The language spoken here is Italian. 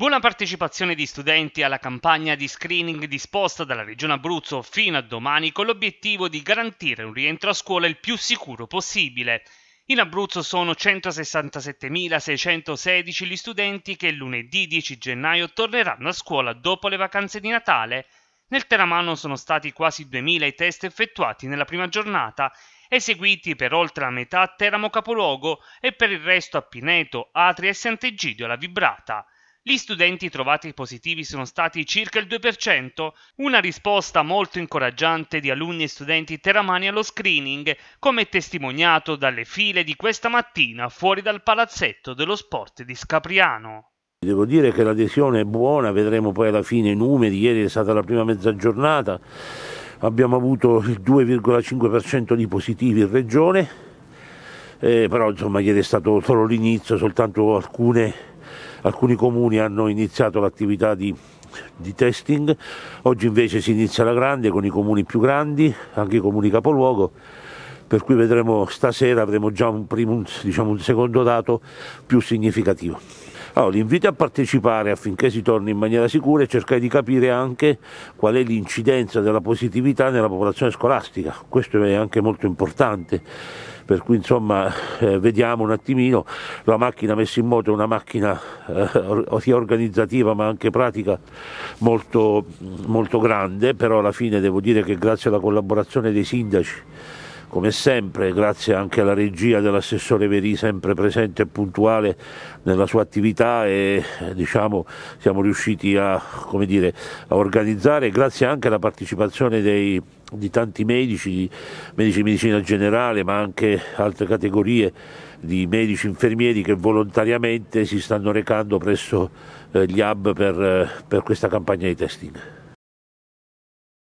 Buona partecipazione di studenti alla campagna di screening disposta dalla Regione Abruzzo fino a domani con l'obiettivo di garantire un rientro a scuola il più sicuro possibile. In Abruzzo sono 167.616 gli studenti che lunedì 10 gennaio torneranno a scuola dopo le vacanze di Natale. Nel Teramano sono stati quasi 2.000 i test effettuati nella prima giornata, eseguiti per oltre la metà a Teramo Capoluogo e per il resto a Pineto, Atria e Sant'Egidio alla Vibrata. Gli studenti trovati positivi sono stati circa il 2%, una risposta molto incoraggiante di alunni e studenti teramani allo screening, come testimoniato dalle file di questa mattina fuori dal palazzetto dello sport di Scapriano. Devo dire che l'adesione è buona, vedremo poi alla fine i numeri, ieri è stata la prima mezzagiornata, abbiamo avuto il 2,5% di positivi in regione, eh, però insomma ieri è stato solo l'inizio, soltanto alcune alcuni comuni hanno iniziato l'attività di, di testing, oggi invece si inizia la grande con i comuni più grandi, anche i comuni capoluogo, per cui vedremo stasera, avremo già un, primo, diciamo, un secondo dato più significativo. Allora, li invito a partecipare affinché si torni in maniera sicura e cercare di capire anche qual è l'incidenza della positività nella popolazione scolastica, questo è anche molto importante. Per cui insomma eh, vediamo un attimino, la macchina messa in moto è una macchina eh, sia organizzativa ma anche pratica molto, molto grande, però alla fine devo dire che grazie alla collaborazione dei sindaci come sempre, grazie anche alla regia dell'assessore Verì, sempre presente e puntuale nella sua attività e diciamo, siamo riusciti a, dire, a organizzare, grazie anche alla partecipazione dei, di tanti medici, medici di medicina generale, ma anche altre categorie di medici infermieri che volontariamente si stanno recando presso eh, gli hub per, eh, per questa campagna di testing.